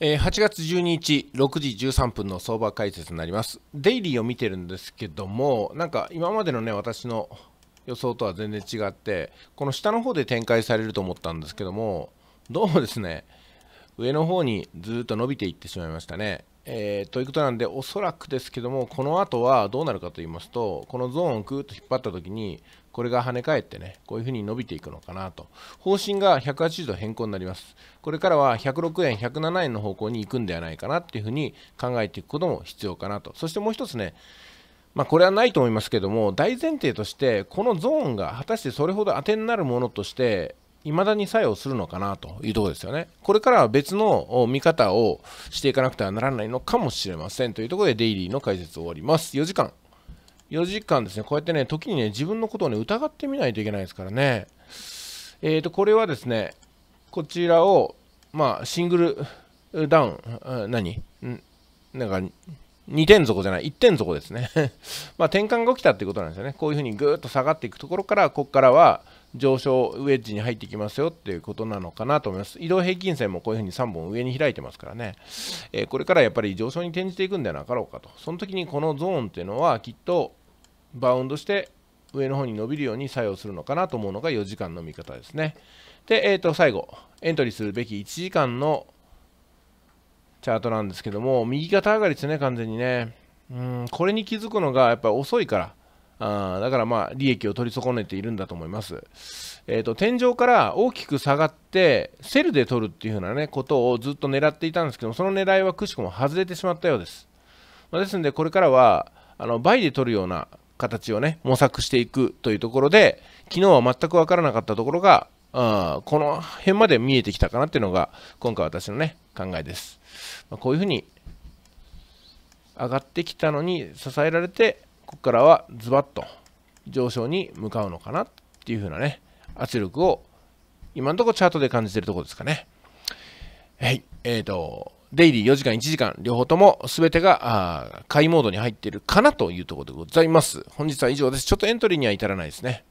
え8月12日6時13分の相場解説になりますデイリーを見てるんですけどもなんか今までのね私の予想とは全然違ってこの下の方で展開されると思ったんですけどもどうもですね上の方にずっと伸びていってしまいましたね。えー、ということなんで、おそらくですけども、この後はどうなるかと言いますと、このゾーンをぐーっと引っ張った時に、これが跳ね返ってね、こういう風に伸びていくのかなと。方針が180度変更になります。これからは106円、107円の方向に行くんではないかなっていう風に考えていくことも必要かなと。そしてもう一つね、まあ、これはないと思いますけども、大前提として、このゾーンが果たしてそれほど当てになるものとして、未だに作用するのかなというところですよね。これからは別の見方をしていかなくてはならないのかもしれませんというところでデイリーの解説を終わります。4時間。4時間ですね、こうやってね、時にね、自分のことをね、疑ってみないといけないですからね。えっ、ー、と、これはですね、こちらを、まあ、シングルダウン、何なんか、2点底じゃない、1点底ですね ま転換が起きたってことなんですよね。こういうふうにぐーっと下がっていくところから、ここからは上昇ウェッジに入ってきますよっていうことなのかなと思います。移動平均線もこういうふうに3本上に開いてますからね、えー、これからやっぱり上昇に転じていくんではなかろうかと。その時にこのゾーンっていうのはきっとバウンドして上の方に伸びるように作用するのかなと思うのが4時間の見方ですね。で、えっ、ー、と、最後、エントリーするべき1時間のチャートなんですけども、右肩上がりですね、完全にね。うん、これに気づくのがやっぱり遅いから。あだからまあ利益を取り損ねているんだと思います。えーと、天井から大きく下がってセルで取るっていう風なねことをずっと狙っていたんですけどその狙いはくしくも外れてしまったようです。まあ、ですのでこれからはあの倍で取るような形をね模索していくというところで昨日は全く分からなかったところがあこの辺まで見えてきたかなっていうのが、今回私のね、考えです。まあ、こういうふうに、上がってきたのに支えられて、ここからはズバッと上昇に向かうのかなっていうふうなね、圧力を今のところチャートで感じてるところですかね。はい。えっ、ー、と、デイリー4時間1時間、両方とも全てが買いモードに入っているかなというところでございます。本日は以上です。ちょっとエントリーには至らないですね。